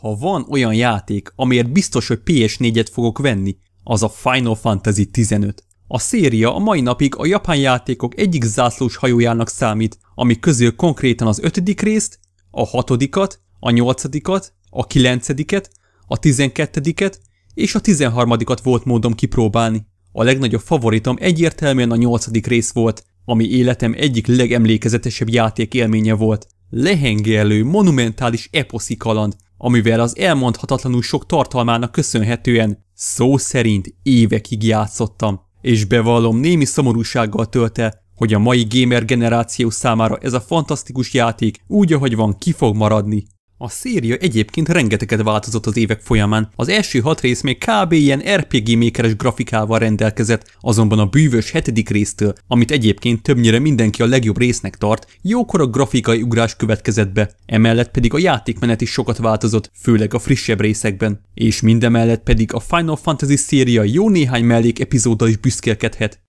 Ha van olyan játék, amiért biztos, hogy PS4-et fogok venni, az a Final Fantasy 15. A széria a mai napig a japán játékok egyik zászlós hajójának számít, ami közül konkrétan az ötödik részt, a hatodikat, a nyolcadikat, a kilencediket, a tizenkettediket és a tizenharmadikat volt módom kipróbálni. A legnagyobb favoritom egyértelműen a nyolcadik rész volt, ami életem egyik legemlékezetesebb játék élménye volt. Lehengelő, monumentális eposzi kaland, amivel az elmondhatatlanul sok tartalmának köszönhetően szó szerint évekig játszottam, és bevallom némi szomorúsággal tölte, hogy a mai gamer generáció számára ez a fantasztikus játék úgy, ahogy van, ki fog maradni, a széria egyébként rengeteget változott az évek folyamán, az első hat rész még kb. ilyen RPG mékeres grafikával rendelkezett, azonban a bűvös hetedik résztől, amit egyébként többnyire mindenki a legjobb résznek tart, jókor a grafikai ugrás következett be, emellett pedig a játékmenet is sokat változott, főleg a frissebb részekben. És mindemellett pedig a Final Fantasy széria jó néhány mellék epizóddal is büszkélkedhet.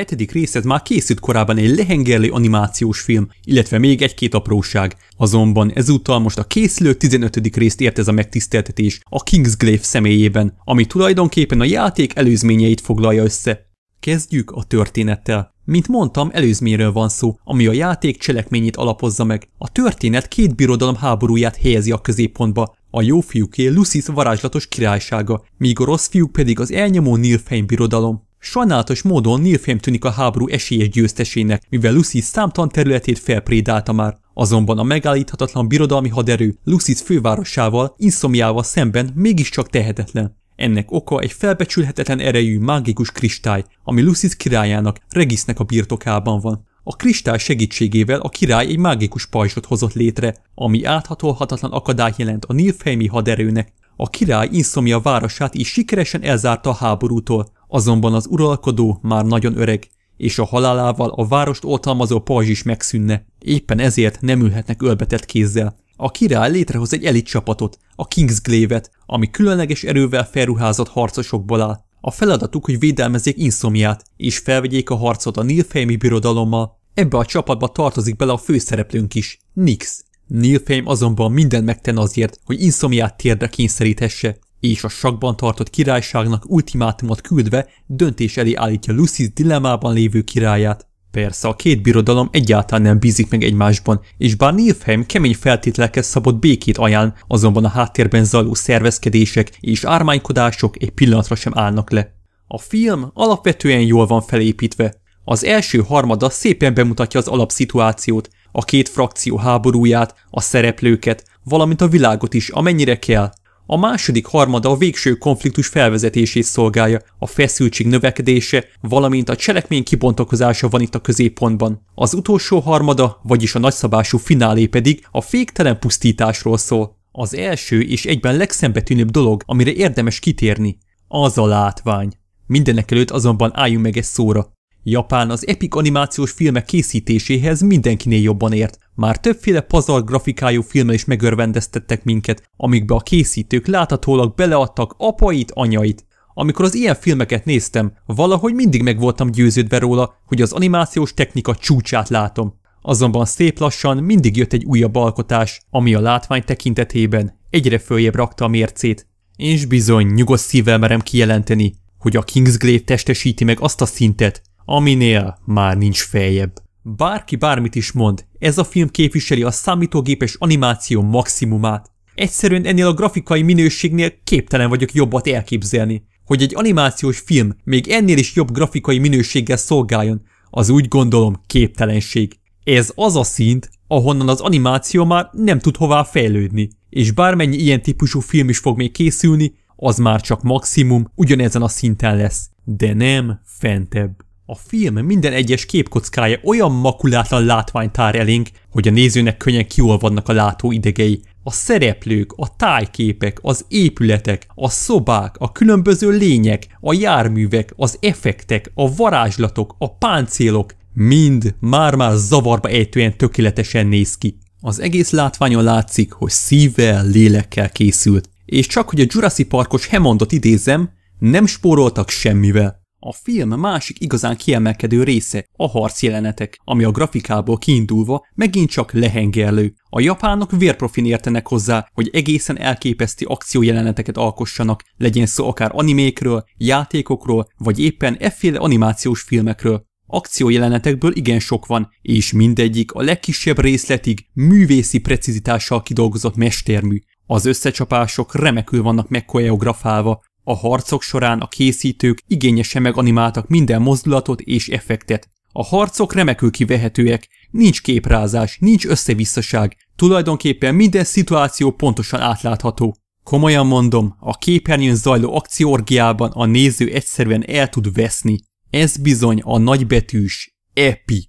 hetedik részhez már készült korábban egy lehengerli animációs film, illetve még egy-két apróság. Azonban ezúttal most a készülő 15. részt ért ez a megtiszteltetés a Kingsglaive személyében, ami tulajdonképpen a játék előzményeit foglalja össze. Kezdjük a történettel. Mint mondtam, előzményről van szó, ami a játék cselekményét alapozza meg. A történet két birodalom háborúját helyezi a középpontba, a jó fiúké Lucis varázslatos királysága, míg a rossz fiúk pedig az elnyomó Nilfheim birodalom. Sajnálatos módon Nilfém tűnik a háború esélyes győztesének, mivel Lucy számtalan területét felprédálta már. Azonban a megállíthatatlan birodalmi haderő Lucis fővárosával, Insomniával szemben mégiscsak tehetetlen. Ennek oka egy felbecsülhetetlen erejű mágikus kristály, ami Lucis királyának, Regisnek a birtokában van. A kristály segítségével a király egy mágikus pajzsot hozott létre, ami áthatolhatatlan akadály jelent a Nilfémi haderőnek. A király Insomnia városát is sikeresen elzárta a háborútól, azonban az uralkodó már nagyon öreg, és a halálával a várost oltalmazó pajzs is megszűnne, éppen ezért nem ülhetnek ölbetett kézzel. A király létrehoz egy elit csapatot, a Kingsglaive-et, ami különleges erővel felruházott harcosokból áll. A feladatuk, hogy védelmezzék inszomját, és felvegyék a harcot a Nilfheimi birodalommal. Ebbe a csapatba tartozik bele a főszereplőnk is, Nix. Nilfheim azonban mindent megten azért, hogy inszomját térdre kényszeríthesse, és a sakban tartott királyságnak ultimátumot küldve döntés elé állítja Lucy dilemmában lévő királyát. Persze a két birodalom egyáltalán nem bízik meg egymásban, és bár Nilfheim kemény feltételekhez szabott békét ajánl, azonban a háttérben zajló szervezkedések és ármánykodások egy pillanatra sem állnak le. A film alapvetően jól van felépítve. Az első harmada szépen bemutatja az alapszituációt, a két frakció háborúját, a szereplőket, valamint a világot is, amennyire kell. A második harmada a végső konfliktus felvezetését szolgálja, a feszültség növekedése, valamint a cselekmény kibontakozása van itt a középpontban. Az utolsó harmada, vagyis a nagyszabású finálé pedig a féktelen pusztításról szól. Az első és egyben legszembetűnőbb dolog, amire érdemes kitérni, az a látvány. Mindenek előtt azonban álljunk meg egy szóra. Japán az epik animációs filmek készítéséhez mindenkinél jobban ért, már többféle pazar grafikájú filmmel is megörvendeztettek minket, amikbe a készítők láthatólag beleadtak apait, anyait. Amikor az ilyen filmeket néztem, valahogy mindig meg voltam győződve róla, hogy az animációs technika csúcsát látom. Azonban szép lassan mindig jött egy újabb alkotás, ami a látvány tekintetében egyre följebb rakta a mércét. És bizony, nyugodt szívvel merem kijelenteni, hogy a Kingsglave testesíti meg azt a szintet, aminél már nincs feljebb. Bárki bármit is mond, ez a film képviseli a számítógépes animáció maximumát. Egyszerűen ennél a grafikai minőségnél képtelen vagyok jobbat elképzelni. Hogy egy animációs film még ennél is jobb grafikai minőséggel szolgáljon, az úgy gondolom képtelenség. Ez az a szint, ahonnan az animáció már nem tud hová fejlődni, és bármennyi ilyen típusú film is fog még készülni, az már csak maximum ugyanezen a szinten lesz, de nem fentebb. A film minden egyes képkockája olyan makulátlan látványt tár elénk, hogy a nézőnek könnyen kiolvadnak a látó idegei. A szereplők, a tájképek, az épületek, a szobák, a különböző lények, a járművek, az effektek, a varázslatok, a páncélok, mind már-már zavarba ejtően tökéletesen néz ki. Az egész látványon látszik, hogy szívvel, lélekkel készült. És csak hogy a Jurassic Parkos Hemondot idézem, nem spóroltak semmivel. A film másik igazán kiemelkedő része a harc jelenetek, ami a grafikából kiindulva megint csak lehengerlő. A japánok vérprofin értenek hozzá, hogy egészen elképesztő akciójeleneteket alkossanak, legyen szó akár animékről, játékokról, vagy éppen efféle animációs filmekről. Akciójelenetekből igen sok van, és mindegyik a legkisebb részletig művészi precizitással kidolgozott mestermű. Az összecsapások remekül vannak megkoreografálva, a harcok során a készítők igényesen meganimáltak minden mozdulatot és effektet. A harcok remekül kivehetőek, nincs képrázás, nincs összevisszaság, tulajdonképpen minden szituáció pontosan átlátható. Komolyan mondom, a képernyőn zajló akciorgiában a néző egyszerűen el tud veszni. Ez bizony a nagybetűs EPIC.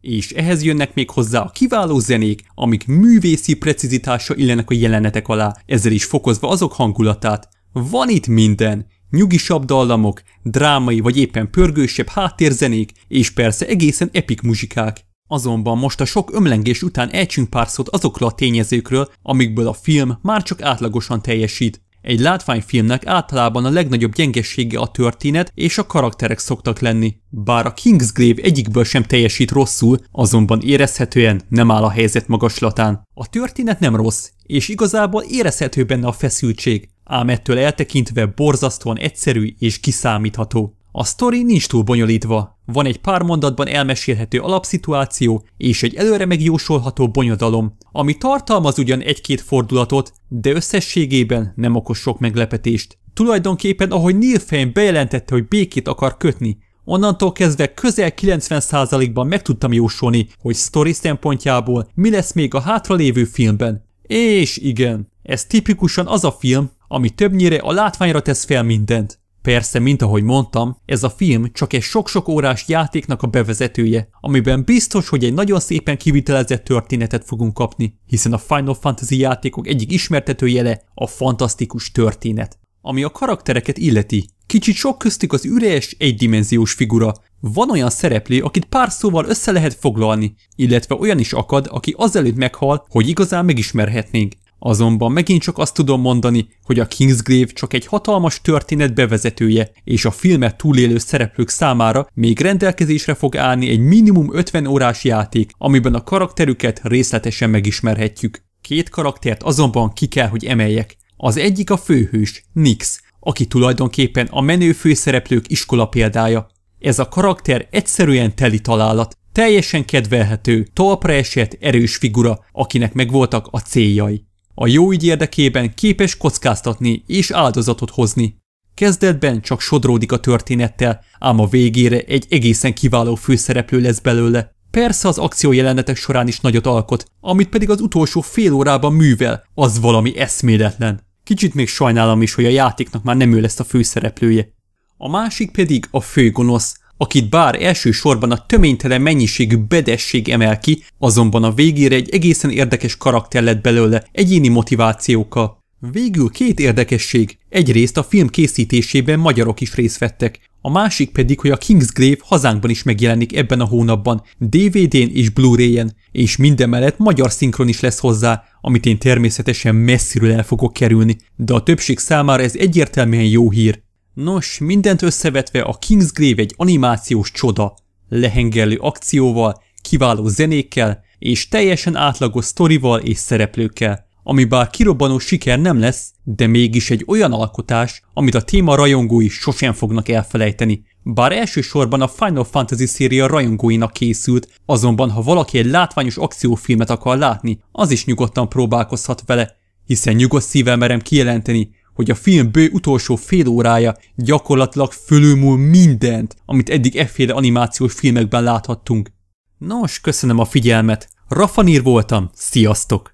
És ehhez jönnek még hozzá a kiváló zenék, amik művészi precizitása illenek a jelenetek alá, ezzel is fokozva azok hangulatát. Van itt minden! Nyugisabb dallamok, drámai vagy éppen pörgősebb háttérzenék, és persze egészen epik muzsikák. Azonban most a sok ömlengés után elcsünk pár szót azokról a tényezőkről, amikből a film már csak átlagosan teljesít. Egy látványfilmnek általában a legnagyobb gyengessége a történet és a karakterek szoktak lenni. Bár a Kingsgrave egyikből sem teljesít rosszul, azonban érezhetően nem áll a helyzet magaslatán. A történet nem rossz, és igazából érezhető benne a feszültség ám ettől eltekintve borzasztóan egyszerű és kiszámítható. A sztori nincs túl bonyolítva, van egy pár mondatban elmesélhető alapszituáció és egy előre megjósolható bonyodalom, ami tartalmaz ugyan egy-két fordulatot, de összességében nem okoz sok meglepetést. Tulajdonképpen ahogy Neil Fein bejelentette, hogy békét akar kötni, onnantól kezdve közel 90%-ban meg tudtam jósolni, hogy sztori szempontjából mi lesz még a hátralévő filmben. És igen, ez tipikusan az a film, ami többnyire a látványra tesz fel mindent. Persze, mint ahogy mondtam, ez a film csak egy sok-sok órás játéknak a bevezetője, amiben biztos, hogy egy nagyon szépen kivitelezett történetet fogunk kapni, hiszen a Final Fantasy játékok egyik ismertető jele a fantasztikus történet. Ami a karaktereket illeti, kicsit sok köztük az üres, egydimenziós figura. Van olyan szereplő, akit pár szóval össze lehet foglalni, illetve olyan is akad, aki azelőtt meghal, hogy igazán megismerhetnénk. Azonban megint csak azt tudom mondani, hogy a Kingsgrave csak egy hatalmas történet bevezetője, és a filmet túlélő szereplők számára még rendelkezésre fog állni egy minimum 50 órás játék, amiben a karakterüket részletesen megismerhetjük. Két karaktert azonban ki kell, hogy emeljek. Az egyik a főhős, Nix, aki tulajdonképpen a menő főszereplők iskola példája. Ez a karakter egyszerűen teli találat, teljesen kedvelhető, talpra esett, erős figura, akinek megvoltak a céljai. A jó ügy érdekében képes kockáztatni és áldozatot hozni. Kezdetben csak sodródik a történettel, ám a végére egy egészen kiváló főszereplő lesz belőle. Persze az jelenetek során is nagyot alkot, amit pedig az utolsó fél órában művel, az valami eszméletlen. Kicsit még sajnálom is, hogy a játéknak már nem ő lesz a főszereplője. A másik pedig a főgonosz, akit bár elsősorban a töménytelen mennyiségű bedesség emel ki, azonban a végére egy egészen érdekes karakter lett belőle egyéni motivációkkal. Végül két érdekesség. Egyrészt a film készítésében magyarok is részt vettek, a másik pedig, hogy a Kingsgrave hazánkban is megjelenik ebben a hónapban, DVD-n és Blu-ray-en, és mindemellett magyar szinkron is lesz hozzá, amit én természetesen messziről el fogok kerülni, de a többség számára ez egyértelműen jó hír. Nos, mindent összevetve a Kingsgrave egy animációs csoda, lehengerlő akcióval, kiváló zenékkel és teljesen átlagos sztorival és szereplőkkel, ami bár kirobbanó siker nem lesz, de mégis egy olyan alkotás, amit a téma rajongói sosem fognak elfelejteni. Bár elsősorban a Final Fantasy széria rajongóinak készült, azonban ha valaki egy látványos akciófilmet akar látni, az is nyugodtan próbálkozhat vele, hiszen nyugodt szívvel merem kijelenteni, hogy a film bő utolsó fél órája gyakorlatilag fölülmúl mindent, amit eddig efféle animációs filmekben láthattunk. Nos, köszönöm a figyelmet. Rafanír voltam, sziasztok!